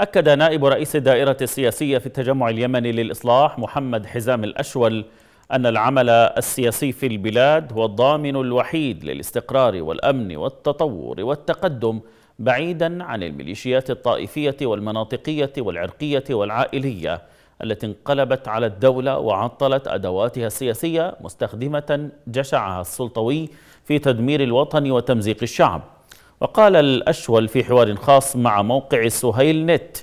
أكد نائب رئيس الدائرة السياسية في التجمع اليمني للإصلاح محمد حزام الأشول أن العمل السياسي في البلاد هو الضامن الوحيد للاستقرار والأمن والتطور والتقدم بعيدا عن الميليشيات الطائفية والمناطقية والعرقية والعائلية التي انقلبت على الدولة وعطلت أدواتها السياسية مستخدمة جشعها السلطوي في تدمير الوطن وتمزيق الشعب وقال الأشول في حوار خاص مع موقع سهيل نت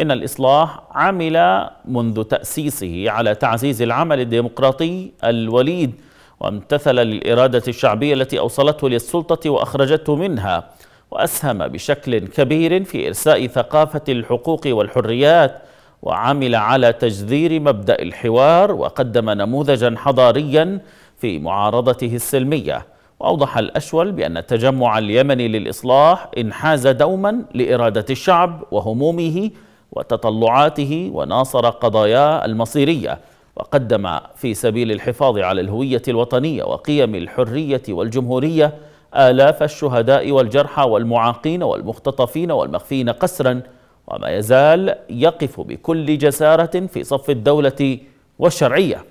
إن الإصلاح عمل منذ تأسيسه على تعزيز العمل الديمقراطي الوليد وامتثل للإرادة الشعبية التي أوصلته للسلطة وأخرجته منها وأسهم بشكل كبير في إرساء ثقافة الحقوق والحريات وعمل على تجذير مبدأ الحوار وقدم نموذجا حضاريا في معارضته السلميه وأوضح الأشول بأن التجمع اليمني للإصلاح انحاز دوما لإرادة الشعب وهمومه وتطلعاته وناصر قضاياه المصيرية وقدم في سبيل الحفاظ على الهوية الوطنية وقيم الحرية والجمهورية آلاف الشهداء والجرحى والمعاقين والمختطفين والمخفين قسرا وما يزال يقف بكل جسارة في صف الدولة والشرعية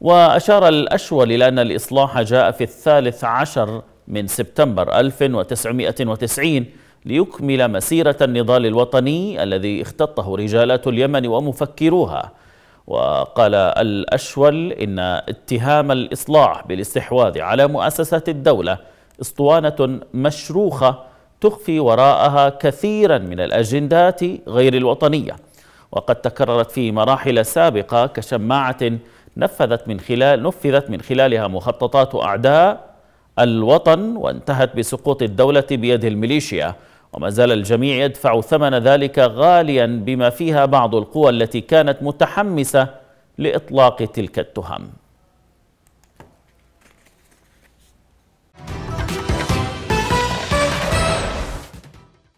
وأشار الأشول إلى أن الإصلاح جاء في الثالث عشر من سبتمبر 1990 ليكمل مسيرة النضال الوطني الذي اختطه رجالات اليمن ومفكروها وقال الأشول إن اتهام الإصلاح بالاستحواذ على مؤسسات الدولة اسطوانة مشروخة تخفي وراءها كثيرا من الأجندات غير الوطنية وقد تكررت في مراحل سابقة كشماعة نفذت من خلال نفذت من خلالها مخططات أعداء الوطن وانتهت بسقوط الدولة بيد الميليشيا وما زال الجميع يدفع ثمن ذلك غاليا بما فيها بعض القوى التي كانت متحمسة لإطلاق تلك التهم